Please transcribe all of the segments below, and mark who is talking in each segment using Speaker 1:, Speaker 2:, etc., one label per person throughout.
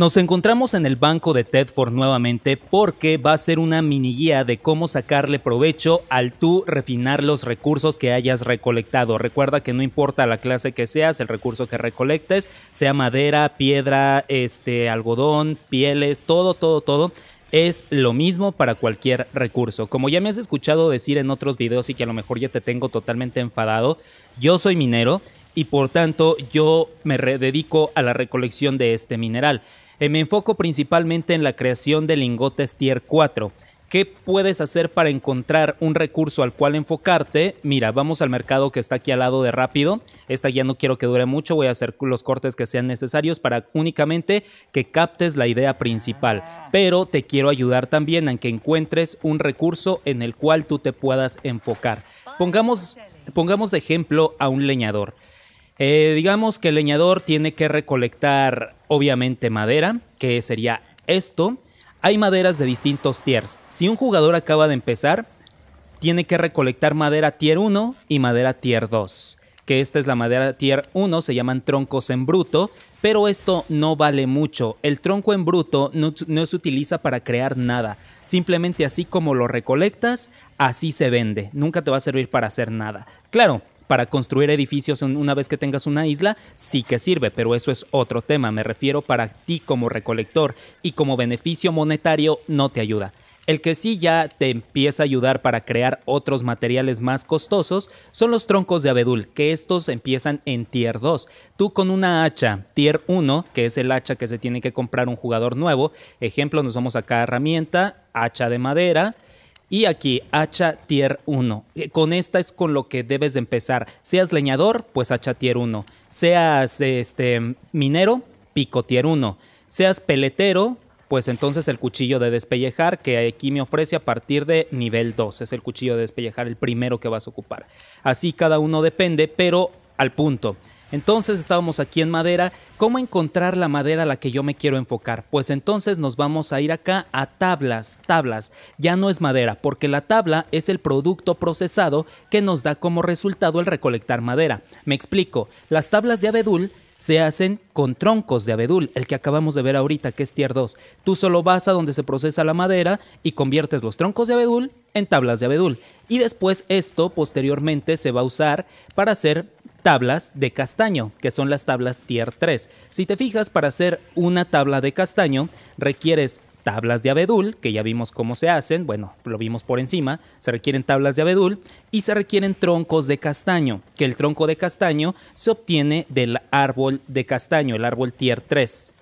Speaker 1: Nos encontramos en el banco de Tedford nuevamente porque va a ser una mini guía de cómo sacarle provecho al tú refinar los recursos que hayas recolectado. Recuerda que no importa la clase que seas, el recurso que recolectes, sea madera, piedra, este algodón, pieles, todo, todo, todo es lo mismo para cualquier recurso. Como ya me has escuchado decir en otros videos y que a lo mejor ya te tengo totalmente enfadado, yo soy minero y por tanto yo me dedico a la recolección de este mineral. Eh, me enfoco principalmente en la creación de lingotes tier 4. ¿Qué puedes hacer para encontrar un recurso al cual enfocarte? Mira, vamos al mercado que está aquí al lado de rápido. Esta ya no quiero que dure mucho, voy a hacer los cortes que sean necesarios para únicamente que captes la idea principal. Pero te quiero ayudar también a que encuentres un recurso en el cual tú te puedas enfocar. Pongamos, pongamos de ejemplo a un leñador. Eh, digamos que el leñador tiene que recolectar, obviamente, madera, que sería esto. Hay maderas de distintos tiers. Si un jugador acaba de empezar, tiene que recolectar madera tier 1 y madera tier 2. Que esta es la madera tier 1, se llaman troncos en bruto, pero esto no vale mucho. El tronco en bruto no, se utiliza para crear nada. Simplemente así como lo recolectas, así se vende. Nunca te va a servir para hacer nada. Claro, para construir edificios una vez que tengas una isla, sí que sirve, pero eso es otro tema. Me refiero para ti como recolector y como beneficio monetario no te ayuda. El que sí ya te empieza a ayudar para crear otros materiales más costosos son los troncos de abedul, que estos empiezan en tier 2. Tú con una hacha tier 1, que es el hacha que se tiene que comprar un jugador nuevo, ejemplo, nos vamos acá a herramienta, hacha de madera, y aquí, hacha tier 1. Eh, con esta es con lo que debes empezar. Seas leñador, pues hacha tier 1. Seas este, minero, pico tier 1. Seas peletero, pues entonces el cuchillo de despellejar que aquí me ofrece a partir de nivel 2. Es el cuchillo de despellejar el primero que vas a ocupar. Así cada uno depende, pero al punto. Entonces estábamos aquí en madera. ¿Cómo encontrar la madera a la que yo me quiero enfocar? Pues entonces nos vamos a ir acá a tablas, tablas. Ya no es madera, porque la tabla es el producto procesado que nos da como resultado el recolectar madera. Me explico, las tablas de abedul se hacen con troncos de abedul, el que acabamos de ver ahorita, que es tier 2. Tú solo vas a donde se procesa la madera y conviertes los troncos de abedul en tablas de abedul. Y después esto posteriormente se va a usar para hacer tablas de castaño, que son las tablas tier 3. Si te fijas, para hacer una tabla de castaño requieres tablas de abedul, que ya vimos cómo se hacen, bueno, lo vimos por encima, se requieren tablas de abedul y se requieren troncos de castaño, que el tronco de castaño se obtiene del árbol de castaño, el árbol tier 3.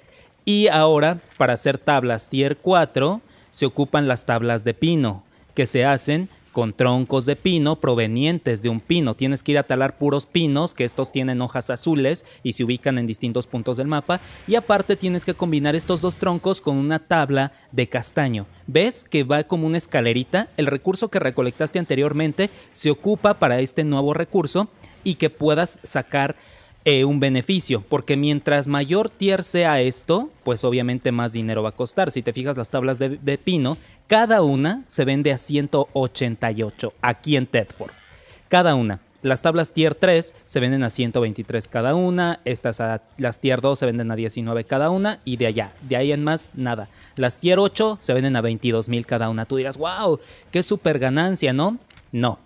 Speaker 1: Y ahora, para hacer tablas tier 4, se ocupan las tablas de pino, que se hacen con troncos de pino provenientes de un pino. Tienes que ir a talar puros pinos, que estos tienen hojas azules y se ubican en distintos puntos del mapa. Y aparte tienes que combinar estos dos troncos con una tabla de castaño. ¿Ves que va como una escalerita? El recurso que recolectaste anteriormente se ocupa para este nuevo recurso y que puedas sacar eh, un beneficio, porque mientras mayor tier sea esto, pues obviamente más dinero va a costar. Si te fijas las tablas de, pino, cada una se vende a 188 aquí en Tedford. Cada una. Las tablas tier 3 se venden a 123 cada una, estas a, las tier 2 se venden a 19 cada una y de allá, de ahí en más nada. Las tier 8 se venden a 22 mil cada una. Tú dirás, wow, qué super ganancia, ¿no? No,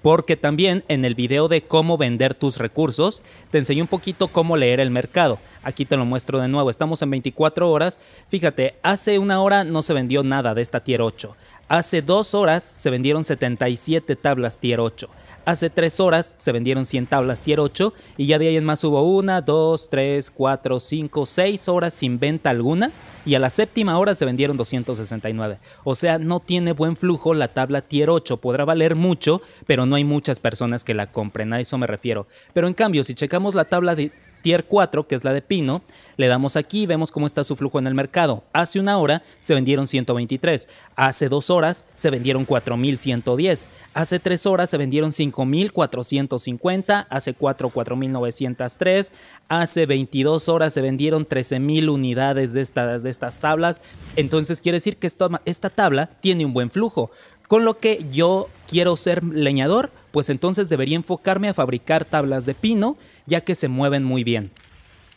Speaker 1: porque también en el video de cómo vender tus recursos, te enseñé un poquito cómo leer el mercado. Aquí te lo muestro de nuevo. Estamos en 24 horas. Fíjate, hace una hora no se vendió nada de esta tier 8. Hace dos horas se vendieron 77 tablas tier 8. Hace 3 horas se vendieron 100 tablas tier 8 y ya de ahí en más hubo 1, 2, 3, 4, 5, 6 horas sin venta alguna y a la séptima hora se vendieron 269. O sea, no tiene buen flujo la tabla tier 8, podrá valer mucho, pero no hay muchas personas que la compren, a eso me refiero. Pero en cambio, si checamos la tabla de Tier 4, que es la de Pino, le damos aquí y vemos cómo está su flujo en el mercado. Hace una hora se vendieron 123, hace dos horas se vendieron 4.110, hace tres horas se vendieron 5.450, hace cuatro 4.903, hace 22 horas se vendieron 13.000 unidades de estas, de estas tablas. Entonces quiere decir que esta tabla tiene un buen flujo. Con lo que yo quiero ser leñador, pues entonces debería enfocarme a fabricar tablas de pino ya que se mueven muy bien.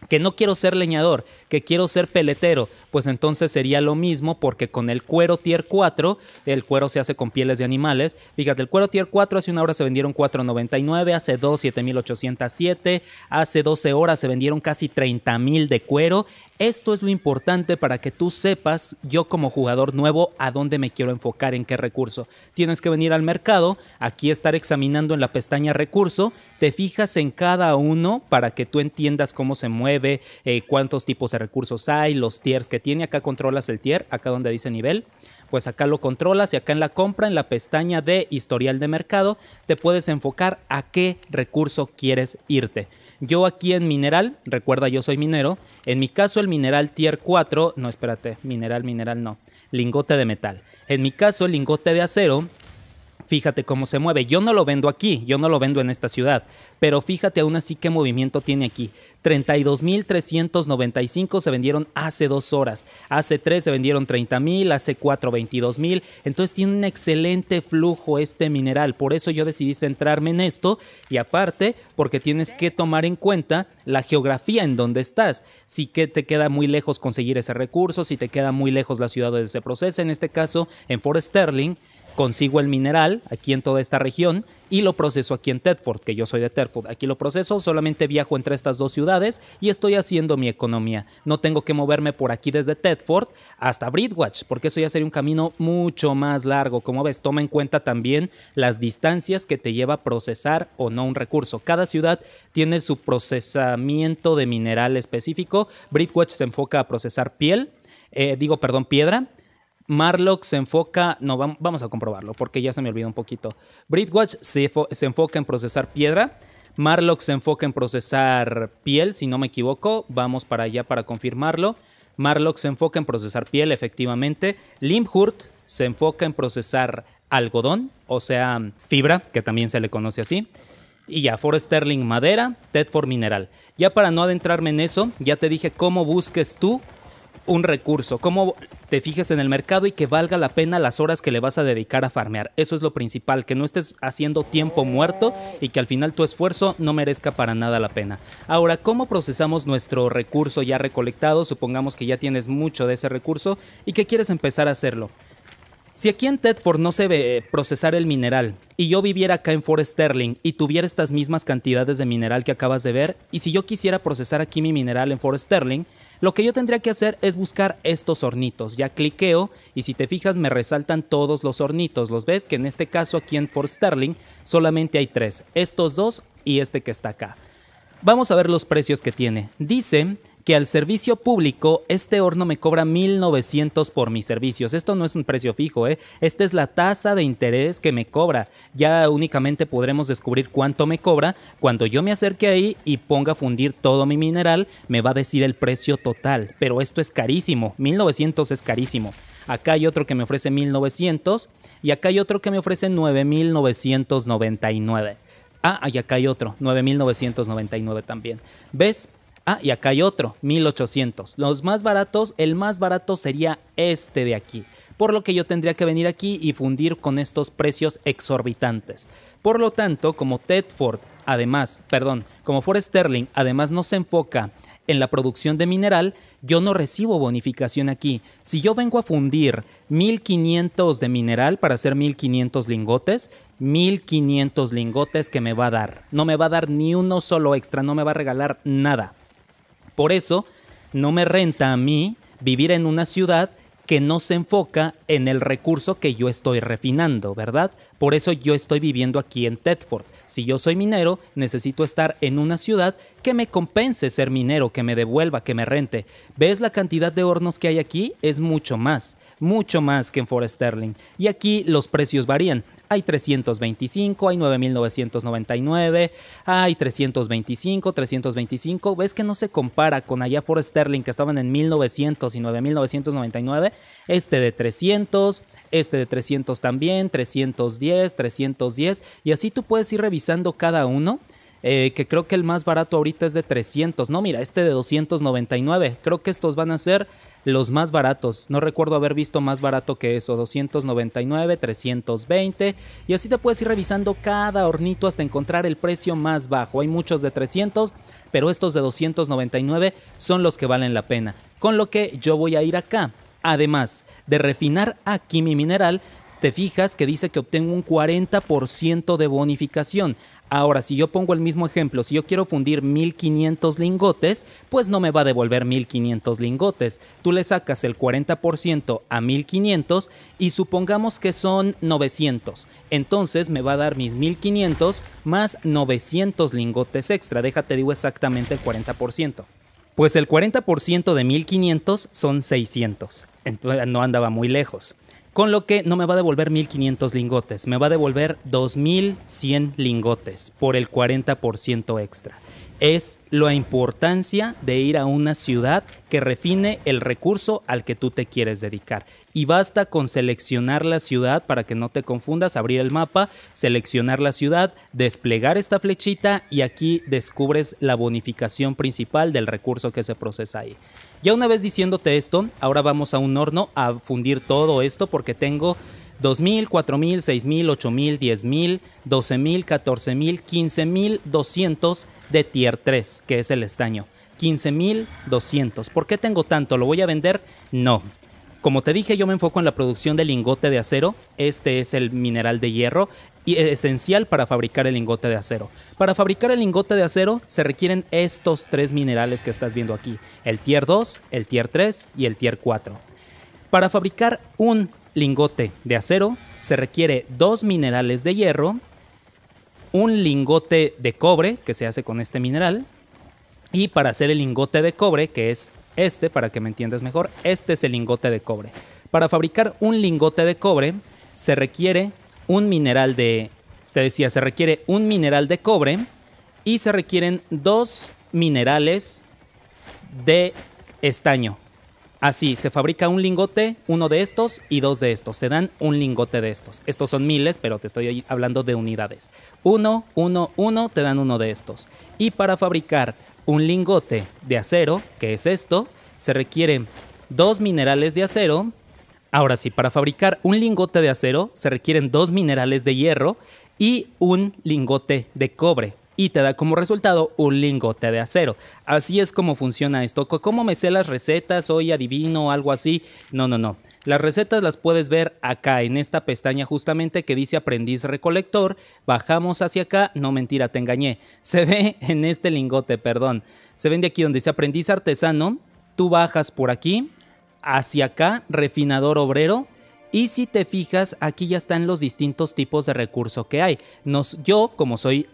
Speaker 1: Que no quiero ser leñador, quiero ser peletero, pues entonces sería lo mismo porque con el cuero tier 4, el cuero se hace con pieles de animales. Fíjate, el cuero tier 4 hace una hora se vendieron 4.99, hace 2 7.807, hace 12 horas se vendieron casi 30.000 de cuero. Esto es lo importante para que tú sepas yo como jugador nuevo a dónde me quiero enfocar, en qué recurso. Tienes que venir al mercado, aquí estar examinando en la pestaña recurso, te fijas en cada uno para que tú entiendas cómo se mueve, eh, cuántos tipos de recursos hay, los tiers que tiene. Acá controlas el tier, acá donde dice nivel. Pues acá lo controlas y acá en la compra, en la pestaña de historial de mercado, te puedes enfocar a qué recurso quieres irte. Yo aquí en mineral, recuerda yo soy minero, en mi caso el mineral tier 4, no espérate, mineral, mineral no, lingote de metal. En mi caso el lingote de acero Fíjate cómo se mueve. Yo no lo vendo aquí, yo no lo vendo en esta ciudad, pero fíjate aún así qué movimiento tiene aquí. 32.395 se vendieron hace dos horas, hace tres se vendieron 30.000, hace cuatro 22.000. Entonces tiene un excelente flujo este mineral. Por eso yo decidí centrarme en esto y aparte porque tienes que tomar en cuenta la geografía en donde estás. Si que te queda muy lejos conseguir ese recurso, si te queda muy lejos la ciudad donde se procesa, en este caso en Fort Sterling consigo el mineral aquí en toda esta región y lo proceso aquí en Tedford, que yo soy de Tedford. Aquí lo proceso, solamente viajo entre estas dos ciudades y estoy haciendo mi economía. No tengo que moverme por aquí desde Tedford hasta Bridgewatch, porque eso ya sería un camino mucho más largo. Como ves, toma en cuenta también las distancias que te lleva a procesar o no un recurso. Cada ciudad tiene su procesamiento de mineral específico. Bridgewatch se enfoca a procesar piel, eh, digo, perdón, piedra. Marlock se enfoca, no, vamos a comprobarlo porque ya se me olvidó un poquito. Britwatch se, enfoca en procesar piedra, Marlock se enfoca en procesar piel, si no me equivoco, vamos para allá para confirmarlo. Marlock se enfoca en procesar piel, efectivamente. Limhurt se enfoca en procesar algodón, o sea, fibra, que también se le conoce así. Y ya, For Sterling madera, Tedford mineral. Ya para no adentrarme en eso, ya te dije cómo busques tú un recurso, cómo te fijas en el mercado y que valga la pena las horas que le vas a dedicar a farmear. Eso es lo principal, que no estés haciendo tiempo muerto y que al final tu esfuerzo no merezca para nada la pena. Ahora, ¿cómo procesamos nuestro recurso ya recolectado? Supongamos que ya tienes mucho de ese recurso y que quieres empezar a hacerlo. Si aquí en Tedford no se ve procesar el mineral y yo viviera acá en Forest Sterling y tuviera estas mismas cantidades de mineral que acabas de ver, y si yo quisiera procesar aquí mi mineral en Forest Sterling, lo que yo tendría que hacer es buscar estos hornitos. Ya cliqueo y si te fijas me resaltan todos los hornitos. ¿Los ves? Que en este caso aquí en Forsterling Sterling solamente hay tres. Estos dos y este que está acá. Vamos a ver los precios que tiene. Dice que al servicio público este horno me cobra 1900 por mis servicios. Esto no es un precio fijo, ¿eh? Esta es la tasa de interés que me cobra. Ya únicamente podremos descubrir cuánto me cobra. Cuando yo me acerque ahí y ponga a fundir todo mi mineral, me va a decir el precio total. Pero esto es carísimo. 1900 es carísimo. Acá hay otro que me ofrece 1900 y acá hay otro que me ofrece 9999. Ah, y acá hay otro, 9.999 también. ¿Ves? Ah, y acá hay otro, 1800. Los más baratos, el más barato sería este de aquí. Por lo que yo tendría que venir aquí y fundir con estos precios exorbitantes. Por lo tanto, como Tedford, además, perdón, como Forest Sterling, además no se enfoca en la producción de mineral, yo no recibo bonificación aquí. Si yo vengo a fundir 1500 de mineral para hacer 1500 lingotes, 1500 lingotes que me va a dar. No me va a dar ni uno solo extra, no me va a regalar nada. Por eso no me renta a mí vivir en una ciudad que no se enfoca en el recurso que yo estoy refinando, ¿verdad? Por eso yo estoy viviendo aquí en Tedford. Si yo soy minero, necesito estar en una ciudad que me compense ser minero, que me devuelva, que me rente. ¿Ves la cantidad de hornos que hay aquí? Es mucho más, mucho más que en Forest Sterling. Y aquí los precios varían hay 325, hay 9.999, hay 325, 325. ¿Ves que no se compara con allá for Sterling que estaban en 1.900 y 9.999? Este de 300, este de 300 también, 310, 310. Y así tú puedes ir revisando cada uno. Eh, que creo que el más barato ahorita es de 300. No, mira, este de 299. Creo que estos van a ser los más baratos. No recuerdo haber visto más barato que eso, 299, 320. Y así te puedes ir revisando cada hornito hasta encontrar el precio más bajo. Hay muchos de 300, pero estos de 299 son los que valen la pena. Con lo que yo voy a ir acá. Además de refinar aquí mi mineral, te fijas que dice que obtengo un 40% de bonificación. Ahora, si yo pongo el mismo ejemplo, si yo quiero fundir 1500 lingotes, pues no me va a devolver 1500 lingotes. Tú le sacas el 40% a 1500 y supongamos que son 900. Entonces me va a dar mis 1500 más 900 lingotes extra. Déjate digo exactamente el 40%. Pues el 40% de 1500 son 600. Entonces no andaba muy lejos con lo que no me va a devolver 1500 lingotes, me va a devolver 2100 lingotes por el 40% extra. Es la importancia de ir a una ciudad que refine el recurso al que tú te quieres dedicar. Y basta con seleccionar la ciudad para que no te confundas, abrir el mapa, seleccionar la ciudad, desplegar esta flechita y aquí descubres la bonificación principal del recurso que se procesa ahí. Ya una vez diciéndote esto, ahora vamos a un horno a fundir todo esto porque tengo 2000, 4000, 6000, 8000, 10000, 12000, 14000, 15200 de tier 3, que es el estaño. 15200. ¿Por qué tengo tanto? ¿Lo voy a vender? No. Como te dije, yo me enfoco en la producción de lingote de acero. Este es el mineral de hierro y esencial para fabricar el lingote de acero. Para fabricar el lingote de acero se requieren estos tres minerales que estás viendo aquí, el tier 2, el tier 3 y el tier 4. Para fabricar un lingote de acero se requiere dos minerales de hierro, un lingote de cobre que se hace con este mineral, y para hacer el lingote de cobre, que es este, para que me entiendas mejor, este es el lingote de cobre. Para fabricar un lingote de cobre se requiere un mineral de te decía, se requiere un mineral de cobre y se requieren dos minerales de estaño. Así, se fabrica un lingote, uno de estos y dos de estos. Te dan un lingote de estos. Estos son miles, pero te estoy hablando de unidades. Uno, uno, uno, te dan uno de estos. Y para fabricar un lingote de acero, que es esto, se requieren dos minerales de acero. Ahora sí, para fabricar un lingote de acero se requieren dos minerales de hierro y un lingote de cobre. Y te da como resultado un lingote de acero. Así es como funciona esto. ¿Cómo me sé las recetas? ¿Soy adivino o algo así? No, no, no. Las recetas las puedes ver acá en esta pestaña justamente que dice aprendiz recolector. Bajamos hacia acá, no mentira, te engañé. Se ve en este lingote, perdón. Se ven de aquí donde dice aprendiz artesano. Tú bajas por aquí, hacia acá, refinador obrero. Y si te fijas, aquí ya están los distintos tipos de recurso que hay. Nos, yo, como soy,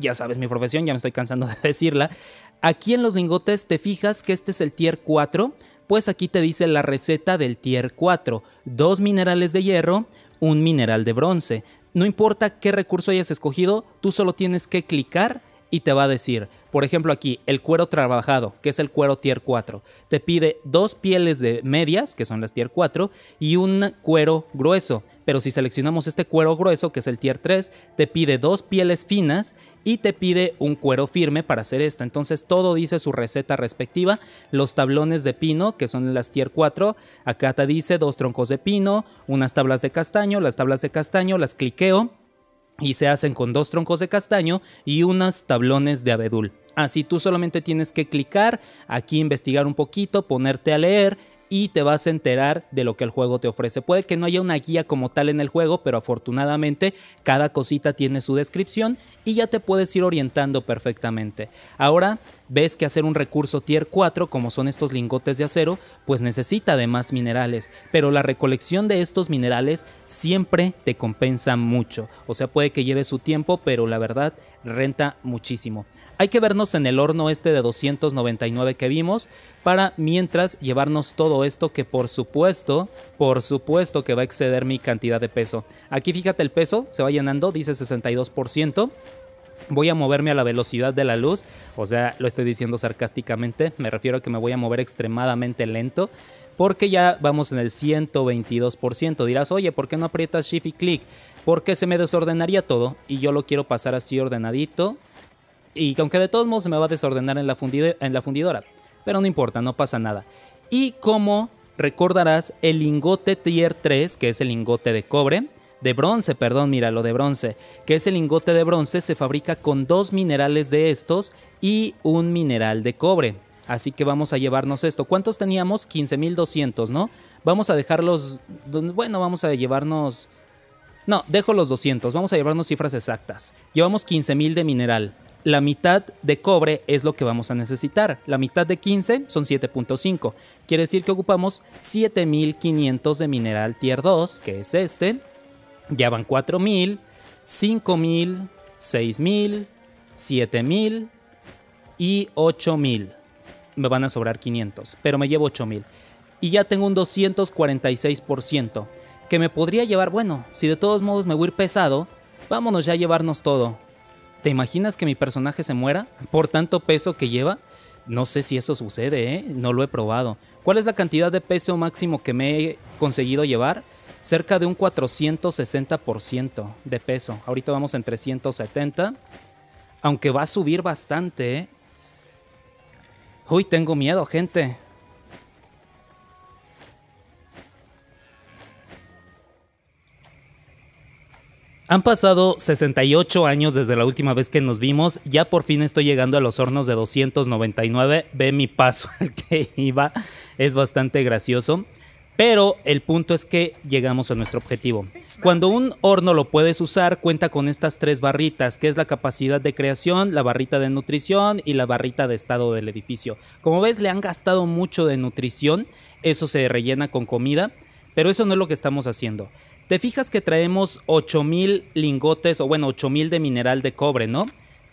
Speaker 1: ya sabes mi profesión, ya me estoy cansando de decirla, aquí en los lingotes te fijas que este es el tier 4, pues aquí te dice la receta del tier 4. Dos minerales de hierro, un mineral de bronce. No importa qué recurso hayas escogido, tú solo tienes que clicar y te va a decir por ejemplo, aquí el cuero trabajado, que es el cuero tier 4, te pide dos pieles de medias, que son las tier 4, y un cuero grueso. Pero si seleccionamos este cuero grueso, que es el tier 3, te pide dos pieles finas y te pide un cuero firme para hacer esto. Entonces todo dice su receta respectiva. Los tablones de pino, que son las tier 4, acá te dice dos troncos de pino, unas tablas de castaño, las tablas de castaño las cliqueo y se hacen con dos troncos de castaño y unos tablones de abedul. Así tú solamente tienes que clicar, aquí investigar un poquito, ponerte a leer y te vas a enterar de lo que el juego te ofrece. Puede que no haya una guía como tal en el juego, pero afortunadamente cada cosita tiene su descripción y ya te puedes ir orientando perfectamente. Ahora, ves que hacer un recurso tier 4, como son estos lingotes de acero, pues necesita de más minerales, pero la recolección de estos minerales siempre te compensa mucho. O sea, puede que lleve su tiempo, pero la verdad renta muchísimo. Hay que vernos en el horno este de 299 que vimos para mientras llevarnos todo esto que por supuesto, por supuesto que va a exceder mi cantidad de peso. Aquí fíjate el peso, se va llenando, dice 62%. Voy a moverme a la velocidad de la luz, o sea, lo estoy diciendo sarcásticamente, me refiero a que me voy a mover extremadamente lento, porque ya vamos en el 122%. Dirás, oye, ¿por qué no aprietas Shift y clic? Porque se me desordenaría todo y yo lo quiero pasar así ordenadito y aunque de todos modos se me va a desordenar en la, en la fundidora. Pero no importa, no pasa nada. Y como recordarás, el lingote tier 3, que es el lingote de cobre, de bronce, perdón, mira, lo de bronce, que es el lingote de bronce, se fabrica con dos minerales de estos y un mineral de cobre. Así que vamos a llevarnos esto. ¿Cuántos teníamos? 15.200, ¿no? Vamos a dejarlos... Bueno, vamos a llevarnos... No, dejo los 200. Vamos a llevarnos cifras exactas. Llevamos 15.000 de mineral la mitad de cobre es lo que vamos a necesitar. La mitad de 15 son 7.5. Quiere decir que ocupamos 7500 de mineral tier 2, que es este. Ya van 4000, 5000, 6000, 7000 y 8000. Me van a sobrar 500, pero me llevo 8000. Y ya tengo un 246%, que me podría llevar, bueno, si de todos modos me voy a ir pesado, vámonos ya a llevarnos todo. ¿Te imaginas que mi personaje se muera por tanto peso que lleva? No sé si eso sucede, ¿eh? no lo he probado. ¿Cuál es la cantidad de peso máximo que me he conseguido llevar? Cerca de un 460% de peso. Ahorita vamos en 370. Aunque va a subir bastante. ¿eh? Uy, tengo miedo, gente. Han pasado 68 años desde la última vez que nos vimos, ya por fin estoy llegando a los hornos de 299, ve mi paso al que iba, es bastante gracioso, pero el punto es que llegamos a nuestro objetivo. Cuando un horno lo puedes usar, cuenta con estas tres barritas, que es la capacidad de creación, la barrita de nutrición y la barrita de estado del edificio. Como ves, le han gastado mucho de nutrición, eso se rellena con comida, pero eso no es lo que estamos haciendo. Te fijas que traemos 8000 lingotes o bueno, 8000 de mineral de cobre, ¿no?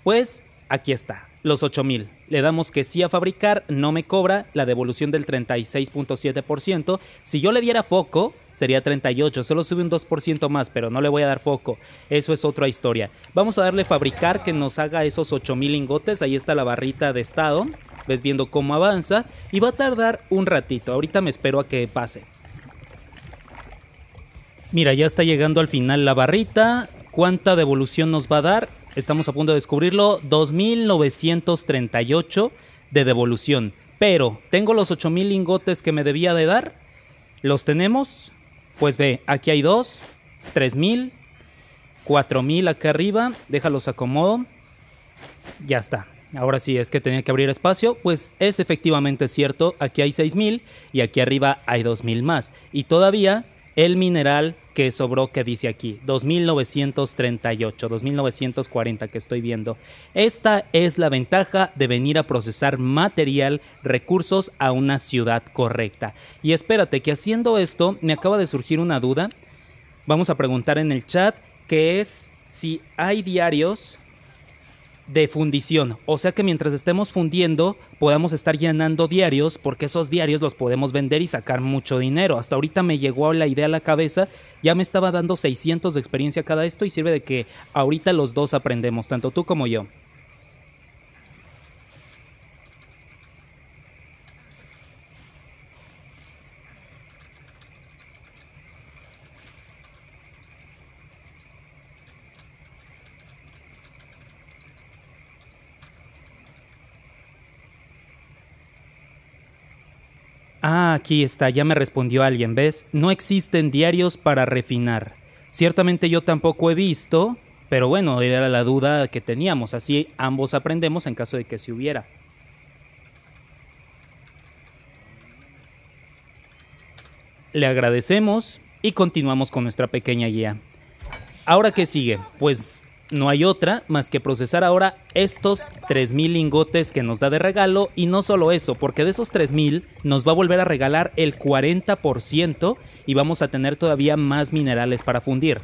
Speaker 1: Pues aquí está, los 8000. Le damos que sí a fabricar, no me cobra la devolución del 36.7%. Si yo le diera foco, sería 38, solo sube un 2% más, pero no le voy a dar foco. Eso es otra historia. Vamos a darle fabricar que nos haga esos 8000 lingotes. Ahí está la barrita de estado. Ves viendo cómo avanza y va a tardar un ratito. Ahorita me espero a que pase. Mira, ya está llegando al final la barrita. ¿Cuánta devolución nos va a dar? Estamos a punto de descubrirlo. 2.938 de devolución. Pero, ¿tengo los 8.000 lingotes que me debía de dar? ¿Los tenemos? Pues ve, aquí hay dos. 3.000, 4.000 acá arriba. Déjalos acomodo. Ya está. Ahora sí, es que tenía que abrir espacio, pues es efectivamente cierto, aquí hay 6.000 y aquí arriba hay 2.000 más. Y todavía el mineral que sobró que dice aquí, 2938, 2940 que estoy viendo. Esta es la ventaja de venir a procesar material, recursos a una ciudad correcta. Y espérate que haciendo esto me acaba de surgir una duda. Vamos a preguntar en el chat que es si hay diarios de fundición. O sea que mientras estemos fundiendo, podamos estar llenando diarios, porque esos diarios los podemos vender y sacar mucho dinero. Hasta ahorita me llegó la idea a la cabeza, ya me estaba dando 600 de experiencia cada esto y sirve de que ahorita los dos aprendemos, tanto tú como yo. Ah, aquí está, ya me respondió alguien, ¿ves? No existen diarios para refinar. Ciertamente yo tampoco he visto, pero bueno, era la duda que teníamos, así ambos aprendemos en caso de que se hubiera. Le agradecemos y continuamos con nuestra pequeña guía. Ahora qué sigue? Pues no hay otra más que procesar ahora estos 3.000 lingotes que nos da de regalo y no solo eso, porque de esos 3.000 nos va a volver a regalar el 40% y vamos a tener todavía más minerales para fundir.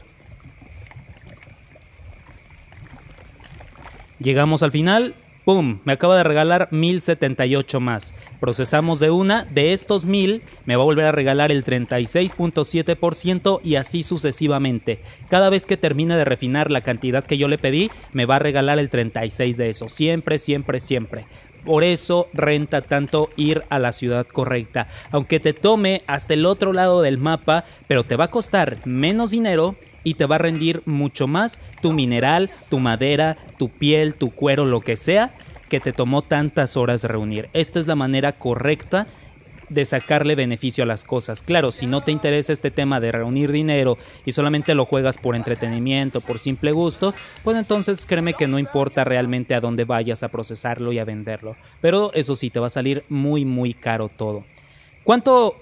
Speaker 1: Llegamos al final, ¡Bum! Me acaba de regalar 1078 más. Procesamos de una, de estos 1000 me va a volver a regalar el 36.7% y así sucesivamente. Cada vez que termine de refinar la cantidad que yo le pedí, me va a regalar el 36 de eso. Siempre, siempre, siempre. Por eso renta tanto ir a la ciudad correcta. Aunque te tome hasta el otro lado del mapa, pero te va a costar menos dinero y te va a rendir mucho más tu mineral, tu madera, tu piel, tu cuero, lo que sea que te tomó tantas horas reunir. Esta es la manera correcta de sacarle beneficio a las cosas. Claro, si no te interesa este tema de reunir dinero y solamente lo juegas por entretenimiento, por simple gusto, pues entonces créeme que no importa realmente a dónde vayas a procesarlo y a venderlo. Pero eso sí, te va a salir muy, muy caro todo. ¿Cuánto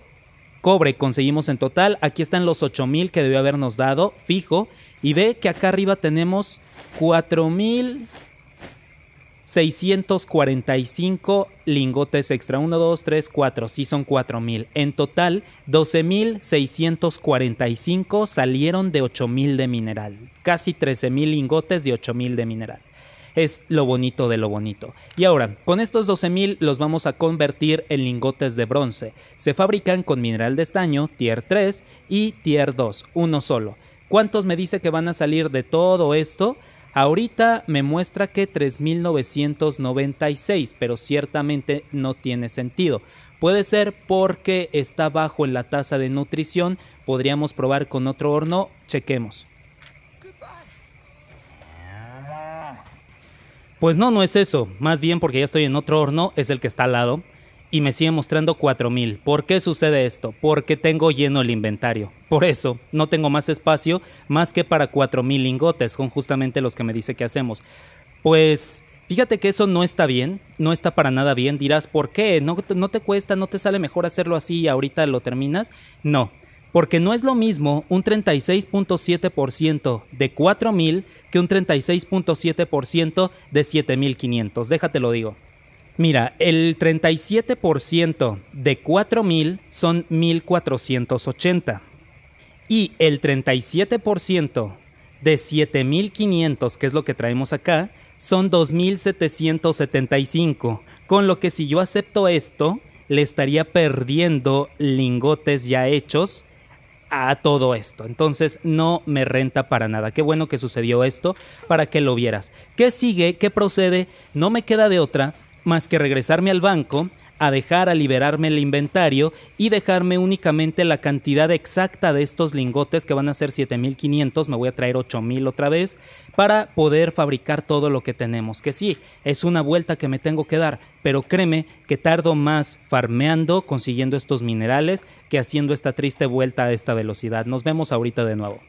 Speaker 1: cobre conseguimos en total? Aquí están los 8000 que debió habernos dado, fijo. Y ve que acá arriba tenemos 4000. 645 lingotes extra. 1, 2, 3, 4. si son 4.000. En total, 12.645 salieron de 8.000 de mineral. Casi 13.000 lingotes de 8.000 de mineral. Es lo bonito de lo bonito. Y ahora, con estos 12.000 los vamos a convertir en lingotes de bronce. Se fabrican con mineral de estaño, tier 3 y tier 2, uno solo. ¿Cuántos me dice que van a salir de todo esto? Ahorita me muestra que 3996, pero ciertamente no tiene sentido. Puede ser porque está bajo en la tasa de nutrición, podríamos probar con otro horno, chequemos. Pues no, no es eso, más bien porque ya estoy en otro horno, es el que está al lado y me sigue mostrando 4000. ¿Por qué sucede esto? Porque tengo lleno el inventario. Por eso no tengo más espacio más que para 4000 lingotes, con justamente los que me dice que hacemos. Pues fíjate que eso no está bien, no está para nada bien. Dirás, ¿por qué? ¿No, te cuesta, no te sale mejor hacerlo así y ahorita lo terminas? No. Porque no es lo mismo un 36.7% de 4000 que un 36.7% de 7500. Déjate lo digo. Mira, el 37% de 4.000 son 1.480. Y el 37% de 7.500, que es lo que traemos acá, son 2.775. Con lo que si yo acepto esto, le estaría perdiendo lingotes ya hechos a todo esto. Entonces no me renta para nada. Qué bueno que sucedió esto para que lo vieras. ¿Qué sigue? ¿Qué procede? No me queda de otra más que regresarme al banco, a dejar a liberarme el inventario y dejarme únicamente la cantidad exacta de estos lingotes que van a ser 7500, me voy a traer 8000 otra vez para poder fabricar todo lo que tenemos. Que sí, es una vuelta que me tengo que dar, pero créeme que tardo más farmeando, consiguiendo estos minerales que haciendo esta triste vuelta a esta velocidad. Nos vemos ahorita de nuevo.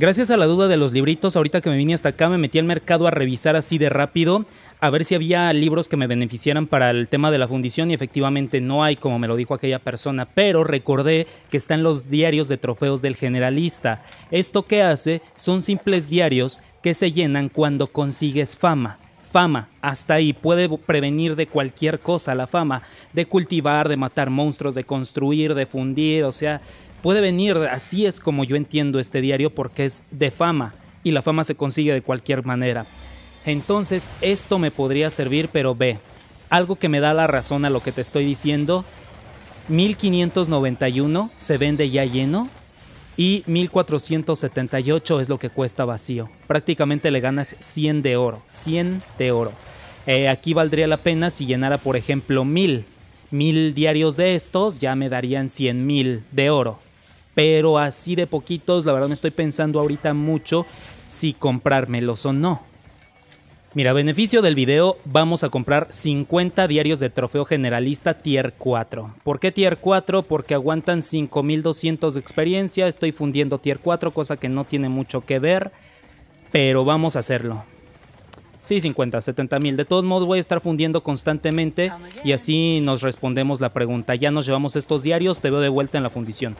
Speaker 1: Gracias a la duda de los libritos, ahorita que me vine hasta acá, me metí al mercado a revisar así de rápido, a ver si había libros que me beneficiaran para el tema de la fundición y efectivamente no hay, como me lo dijo aquella persona, pero recordé que están los diarios de trofeos del generalista. Esto que hace son simples diarios que se llenan cuando consigues fama fama, hasta ahí, puede prevenir de cualquier cosa la fama, de cultivar, de matar monstruos, de construir, de fundir, o sea, puede venir, así es como yo entiendo este diario, porque es de fama y la fama se consigue de cualquier manera. Entonces esto me podría servir, pero ve, algo que me da la razón a lo que te estoy diciendo, 1591 se vende ya lleno y 1478 es lo que cuesta vacío. Prácticamente le ganas 100 de oro, 100 de oro. Eh, aquí valdría la pena si llenara por ejemplo 1000. 1000 diarios de estos ya me darían 100.000 mil de oro pero así de poquitos, la verdad me estoy pensando ahorita mucho si comprármelos o no. Mira, beneficio del video, vamos a comprar 50 diarios de trofeo generalista tier 4. ¿Por qué tier 4? Porque aguantan 5200 de experiencia, estoy fundiendo tier 4, cosa que no tiene mucho que ver, pero vamos a hacerlo. Sí, 50, 70 mil. De todos modos voy a estar fundiendo constantemente ah, y así nos respondemos la pregunta. Ya nos llevamos estos diarios, te veo de vuelta en la fundición.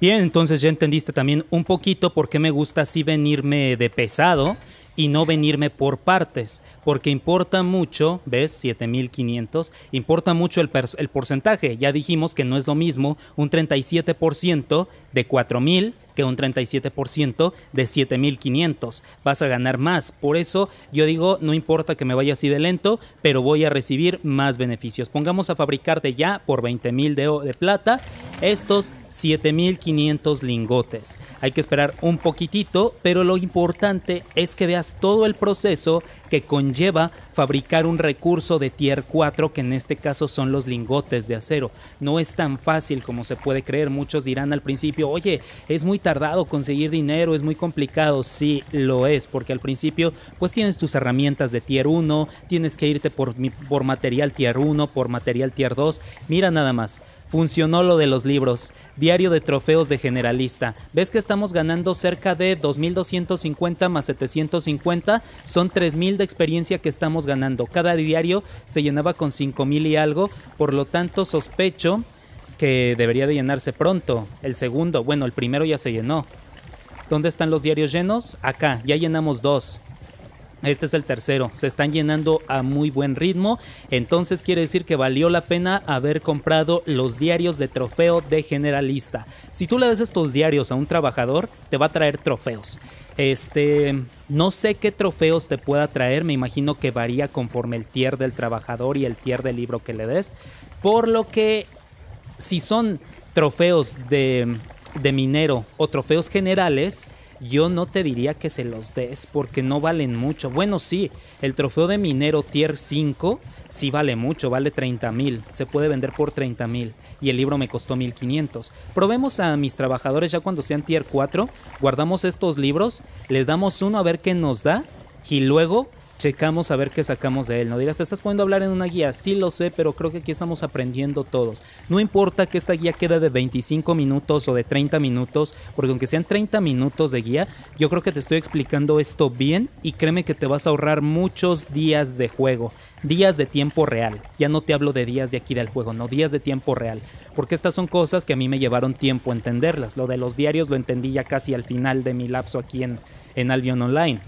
Speaker 1: Bien, entonces ya entendiste también un poquito por qué me gusta así venirme de pesado y no venirme por partes, porque importa mucho, ¿ves? 7500, importa mucho el, el porcentaje. Ya dijimos que no es lo mismo un 37% de 4.000 que un 37% de 7.500. Vas a ganar más. Por eso yo digo, no importa que me vaya así de lento, pero voy a recibir más beneficios. Pongamos a fabricarte ya por 20.000 de, de plata estos 7.500 lingotes. Hay que esperar un poquitito, pero lo importante es que veas todo el proceso que conlleva fabricar un recurso de tier 4 que en este caso son los lingotes de acero. No es tan fácil como se puede creer. Muchos dirán al principio, oye, es muy tardado conseguir dinero, es muy complicado. Sí, lo es, porque al principio pues tienes tus herramientas de tier 1, tienes que irte por, por material tier 1, por material tier 2. Mira nada más funcionó lo de los libros. Diario de trofeos de generalista. ¿Ves que estamos ganando cerca de 2.250 más 750? Son 3.000 de experiencia que estamos ganando. Cada diario se llenaba con 5.000 y algo. Por lo tanto, sospecho que debería de llenarse pronto. El segundo, bueno, el primero ya se llenó. ¿Dónde están los diarios llenos? Acá, ya llenamos dos. Este es el tercero, se están llenando a muy buen ritmo, entonces quiere decir que valió la pena haber comprado los diarios de trofeo de generalista. Si tú le das estos diarios a un trabajador, te va a traer trofeos. Este, no sé qué trofeos te pueda traer, me imagino que varía conforme el tier del trabajador y el tier del libro que le des, por lo que si son trofeos de, de minero o trofeos generales, yo no te diría que se los des porque no valen mucho. Bueno, sí, el trofeo de minero tier 5 sí vale mucho, vale 30 mil, se puede vender por 30 mil y el libro me costó 1500. Probemos a mis trabajadores ya cuando sean tier 4, guardamos estos libros, les damos uno a ver qué nos da y luego checamos a ver qué sacamos de él. No dirás, te estás poniendo a hablar en una guía. Sí lo sé, pero creo que aquí estamos aprendiendo todos. No importa que esta guía quede de 25 minutos o de 30 minutos, porque aunque sean 30 minutos de guía, yo creo que te estoy explicando esto bien y créeme que te vas a ahorrar muchos días de juego. Días de tiempo real. Ya no te hablo de días de aquí del juego, no, días de tiempo real. Porque estas son cosas que a mí me llevaron tiempo entenderlas. Lo de los diarios lo entendí ya casi al final de mi lapso aquí en, en Albion Online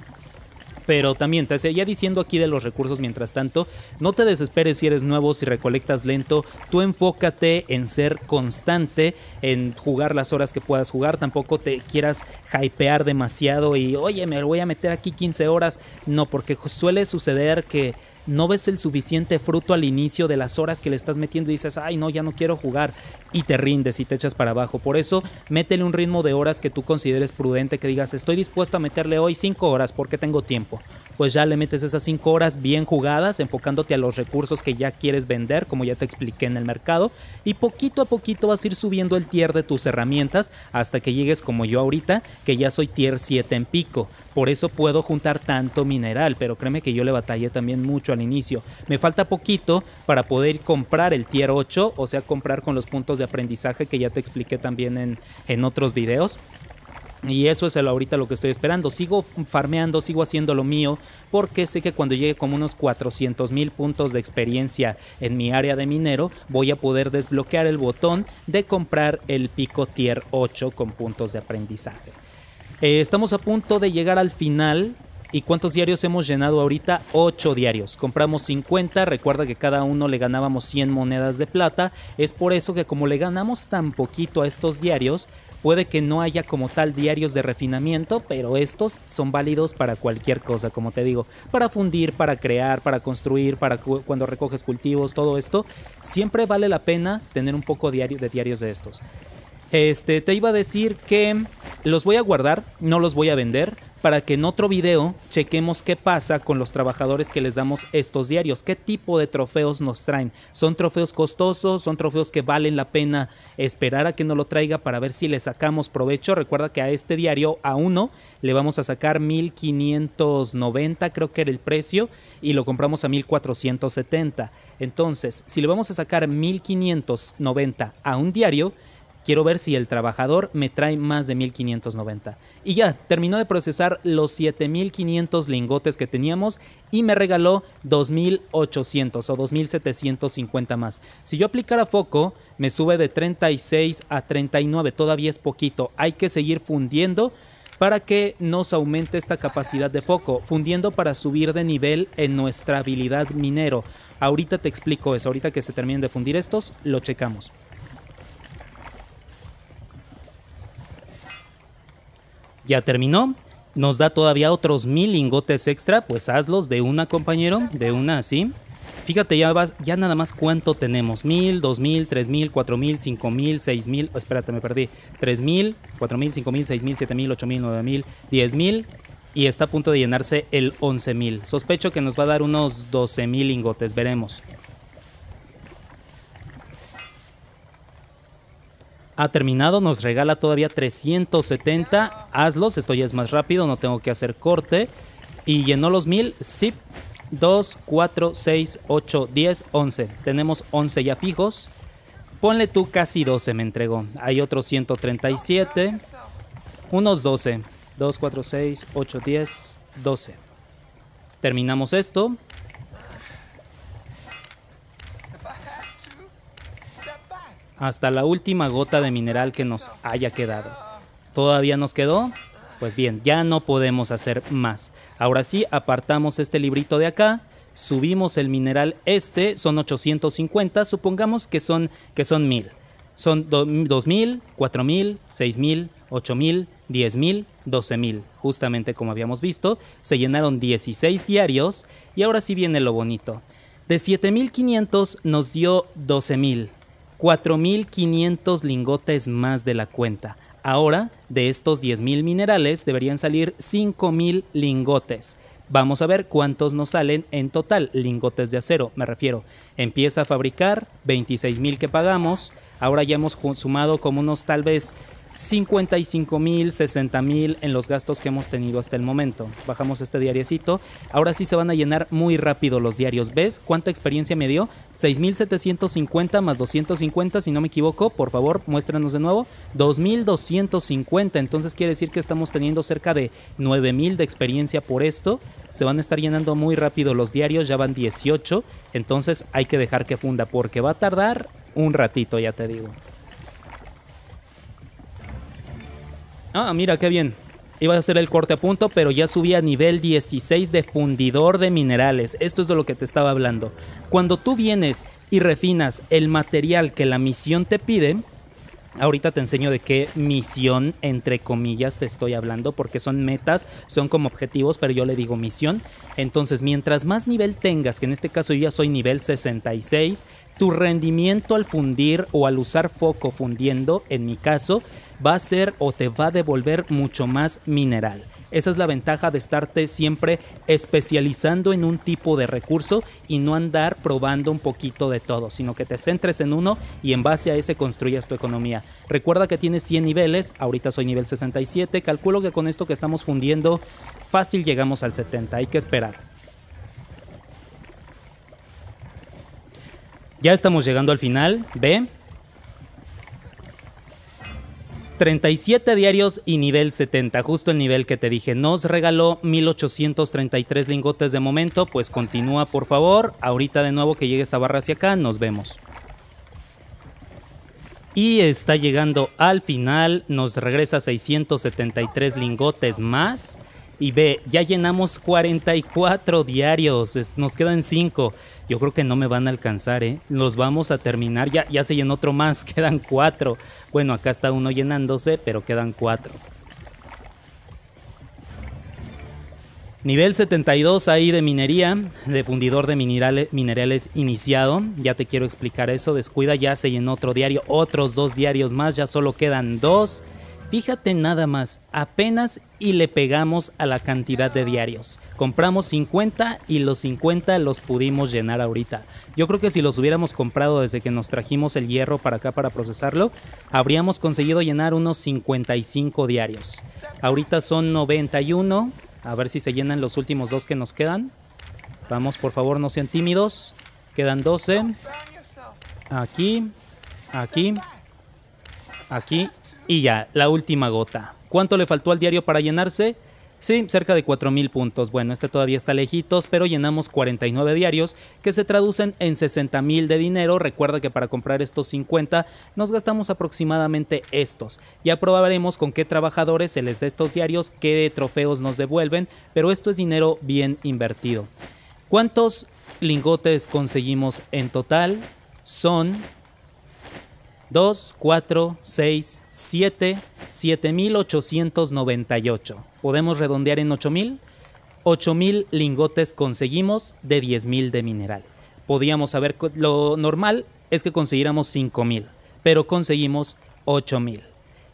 Speaker 1: pero también te ya diciendo aquí de los recursos mientras tanto, no te desesperes si eres nuevo, si recolectas lento, tú enfócate en ser constante, en jugar las horas que puedas jugar, tampoco te quieras hypear demasiado y oye, me voy a meter aquí 15 horas, no, porque suele suceder que no ves el suficiente fruto al inicio de las horas que le estás metiendo y dices, ay no, ya no quiero jugar y te rindes y te echas para abajo. Por eso, métele un ritmo de horas que tú consideres prudente, que digas, estoy dispuesto a meterle hoy 5 horas porque tengo tiempo pues ya le metes esas 5 horas bien jugadas, enfocándote a los recursos que ya quieres vender, como ya te expliqué en el mercado, y poquito a poquito vas a ir subiendo el tier de tus herramientas hasta que llegues como yo ahorita, que ya soy tier 7 en pico. Por eso puedo juntar tanto mineral, pero créeme que yo le batallé también mucho al inicio. Me falta poquito para poder comprar el tier 8, o sea, comprar con los puntos de aprendizaje que ya te expliqué también en, en otros videos. Y eso es ahorita lo que estoy esperando. Sigo farmeando, sigo haciendo lo mío, porque sé que cuando llegue como unos 400 mil puntos de experiencia en mi área de minero, voy a poder desbloquear el botón de comprar el pico tier 8 con puntos de aprendizaje. Eh, estamos a punto de llegar al final. ¿Y cuántos diarios hemos llenado ahorita? 8 diarios. Compramos 50, recuerda que cada uno le ganábamos 100 monedas de plata. Es por eso que como le ganamos tan poquito a estos diarios, Puede que no haya como tal diarios de refinamiento, pero estos son válidos para cualquier cosa, como te digo, para fundir, para crear, para construir, para cuando recoges cultivos, todo esto. Siempre vale la pena tener un poco de diarios de estos. Este, te iba a decir que los voy a guardar, no los voy a vender, para que en otro video chequemos qué pasa con los trabajadores que les damos estos diarios, qué tipo de trofeos nos traen. ¿Son trofeos costosos? ¿Son trofeos que valen la pena esperar a que nos lo traiga para ver si le sacamos provecho? Recuerda que a este diario, a uno, le vamos a sacar 1590, creo que era el precio, y lo compramos a 1470. Entonces, si le vamos a sacar 1590 a un diario, Quiero ver si el trabajador me trae más de 1590. Y ya, terminó de procesar los 7500 lingotes que teníamos y me regaló 2800 o 2750 más. Si yo aplicara foco, me sube de 36 a 39, todavía es poquito. Hay que seguir fundiendo para que nos aumente esta capacidad de foco, fundiendo para subir de nivel en nuestra habilidad minero. Ahorita te explico eso, ahorita que se terminen de fundir estos, lo checamos. Ya terminó. Nos da todavía otros mil lingotes extra. Pues hazlos de una, compañero. De una, así. Fíjate ya, vas, ya nada más cuánto tenemos. Mil, dos mil, tres mil, cuatro mil, cinco mil, seis mil. Oh, espérate, me perdí. Tres mil, cuatro mil, cinco mil, seis mil, siete mil, ocho mil, nueve mil, diez mil y está a punto de llenarse el once mil. Sospecho que nos va a dar unos doce mil lingotes, veremos. ha terminado, nos regala todavía 370. Hazlos, esto ya es más rápido, no tengo que hacer corte. Y llenó los 1000, zip, 2, 4, 6, 8, 10, 11. Tenemos 11 ya fijos. Ponle tú casi 12 me entregó. Hay otros 137. Unos 12. 2, 4, 6, 8, 10, 12. Terminamos esto. hasta la última gota de mineral que nos haya quedado. ¿Todavía nos quedó? Pues bien, ya no podemos hacer más. Ahora sí, apartamos este librito de acá, subimos el mineral este, son 850, supongamos que son, que son 1000. Son 2000, 4000, 6000, 8000, 10000, 12000. Justamente como habíamos visto, se llenaron 16 diarios y ahora sí viene lo bonito. De 7500 nos dio 12000. 4.500 lingotes más de la cuenta. Ahora, de estos 10.000 minerales deberían salir 5.000 lingotes. Vamos a ver cuántos nos salen en total, lingotes de acero, me refiero. Empieza a fabricar 26.000 que pagamos. Ahora ya hemos sumado como unos tal vez 55 mil, 60 mil en los gastos que hemos tenido hasta el momento. Bajamos este diariecito. Ahora sí se van a llenar muy rápido los diarios. ¿Ves cuánta experiencia me dio? 6.750 más 250, si no me equivoco. Por favor, muéstranos de nuevo. 2.250. Entonces quiere decir que estamos teniendo cerca de 9.000 de experiencia por esto. Se van a estar llenando muy rápido los diarios. Ya van 18. Entonces hay que dejar que funda porque va a tardar un ratito, ya te digo. Ah, mira, qué bien. Iba a hacer el corte a punto, pero ya subí a nivel 16 de fundidor de minerales. Esto es de lo que te estaba hablando. Cuando tú vienes y refinas el material que la misión te pide, Ahorita te enseño de qué misión, entre comillas, te estoy hablando, porque son metas, son como objetivos, pero yo le digo misión. Entonces, mientras más nivel tengas, que en este caso yo ya soy nivel 66, tu rendimiento al fundir o al usar foco fundiendo, en mi caso, va a ser o te va a devolver mucho más mineral. Esa es la ventaja de estarte siempre especializando en un tipo de recurso y no andar probando un poquito de todo, sino que te centres en uno y en base a ese construyas tu economía. Recuerda que tienes 100 niveles, ahorita soy nivel 67, calculo que con esto que estamos fundiendo fácil llegamos al 70, hay que esperar. Ya estamos llegando al final, ve. 37 diarios y nivel 70, justo el nivel que te dije. Nos regaló 1833 lingotes de momento, pues continúa por favor. Ahorita de nuevo que llegue esta barra hacia acá, nos vemos. Y está llegando al final, nos regresa 673 lingotes más. Y ve, ya llenamos 44 diarios, nos quedan 5. Yo creo que no me van a alcanzar, ¿eh? Los vamos a terminar. Ya, ya se llenó otro más, quedan 4. Bueno, acá está uno llenándose, pero quedan 4. Nivel 72 ahí de minería, de fundidor de minerales, minerales iniciado. Ya te quiero explicar eso. Descuida, ya se llenó otro diario, otros dos diarios más, ya solo quedan dos. Fíjate nada más, apenas y le pegamos a la cantidad de diarios. Compramos 50 y los 50 los pudimos llenar ahorita. Yo creo que si los hubiéramos comprado desde que nos trajimos el hierro para acá para procesarlo, habríamos conseguido llenar unos 55 diarios. Ahorita son 91. A ver si se llenan los últimos dos que nos quedan. Vamos, por favor, no sean tímidos. Quedan 12. Aquí, aquí, aquí y ya, la última gota. ¿Cuánto le faltó al diario para llenarse? Sí, cerca de 4.000 puntos. Bueno, este todavía está lejitos, pero llenamos 49 diarios que se traducen en 60.000 de dinero. Recuerda que para comprar estos 50 nos gastamos aproximadamente estos. Ya probaremos con qué trabajadores se les da estos diarios, qué trofeos nos devuelven, pero esto es dinero bien invertido. ¿Cuántos lingotes conseguimos en total? Son 2, 4, 6, 7, 7898. Podemos redondear en 8000. 8000 lingotes conseguimos de 10000 de mineral. Podíamos haber lo normal es que consiguiéramos 5000, pero conseguimos 8000.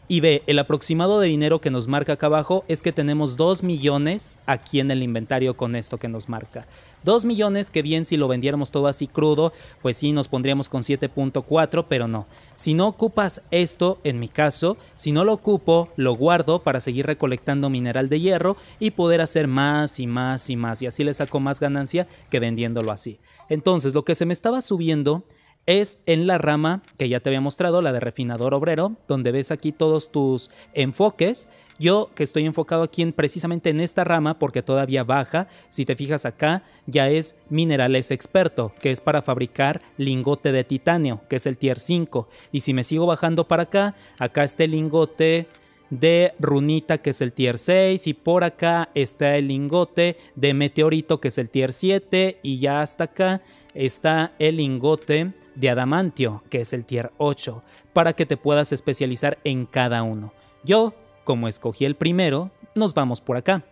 Speaker 1: Y ve, el aproximado de dinero que nos marca acá abajo es que tenemos 2 millones aquí en el inventario con esto que nos marca. 2 millones, que bien si lo vendiéramos todo así crudo, pues sí nos pondríamos con 7.4, pero no. Si no ocupas esto, en mi caso, si no lo ocupo, lo guardo para seguir recolectando mineral de hierro y poder hacer más y más y más. Y así le saco más ganancia que vendiéndolo así. Entonces, lo que se me estaba subiendo es en la rama que ya te había mostrado, la de refinador obrero, donde ves aquí todos tus enfoques yo que estoy enfocado aquí precisamente en esta rama porque todavía baja, si te fijas acá ya es minerales experto, que es para fabricar lingote de titanio, que es el tier 5. Y si me sigo bajando para acá, acá está el lingote de runita que es el tier 6 y por acá está el lingote de meteorito que es el tier 7 y ya hasta acá está el lingote de adamantio que es el tier 8 para que te puedas especializar en cada uno. Yo como escogí el primero, nos vamos por acá.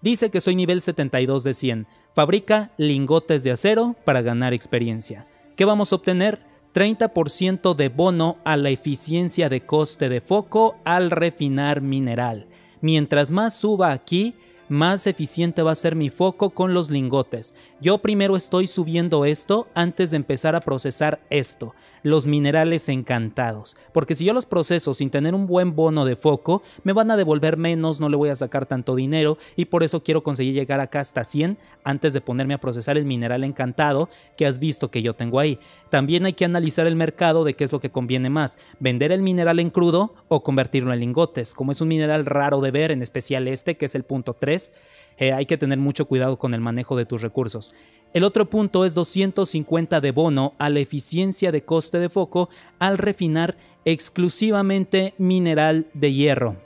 Speaker 1: Dice que soy nivel 72 de 100, fabrica lingotes de acero para ganar experiencia. ¿Qué vamos a obtener? 30% de bono a la eficiencia de coste de foco al refinar mineral. Mientras más suba aquí, más eficiente va a ser mi foco con los lingotes. Yo primero estoy subiendo esto antes de empezar a procesar esto los minerales encantados, porque si yo los proceso sin tener un buen bono de foco, me van a devolver menos, no le voy a sacar tanto dinero y por eso quiero conseguir llegar acá hasta 100 antes de ponerme a procesar el mineral encantado que has visto que yo tengo ahí. También hay que analizar el mercado de qué es lo que conviene más, vender el mineral en crudo o convertirlo en lingotes, como es un mineral raro de ver, en especial este que es el punto 3, eh, hay que tener mucho cuidado con el manejo de tus recursos. El otro punto es 250 de bono a la eficiencia de coste de foco al refinar exclusivamente mineral de hierro.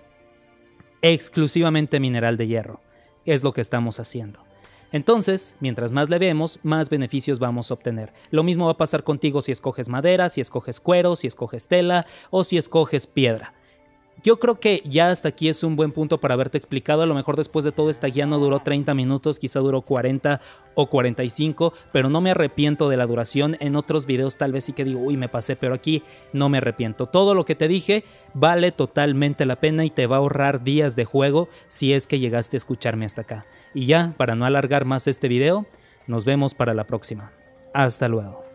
Speaker 1: Exclusivamente mineral de hierro. Es lo que estamos haciendo. Entonces, mientras más le vemos, más beneficios vamos a obtener. Lo mismo va a pasar contigo si escoges madera, si escoges cuero, si escoges tela o si escoges piedra yo creo que ya hasta aquí es un buen punto para haberte explicado. A lo mejor después de todo esta guía no duró 30 minutos, quizá duró 40 o 45, pero no me arrepiento de la duración. En otros videos tal vez sí que digo, uy, me pasé, pero aquí no me arrepiento. Todo lo que te dije vale totalmente la pena y te va a ahorrar días de juego si es que llegaste a escucharme hasta acá. Y ya, para no alargar más este video, nos vemos para la próxima. Hasta luego.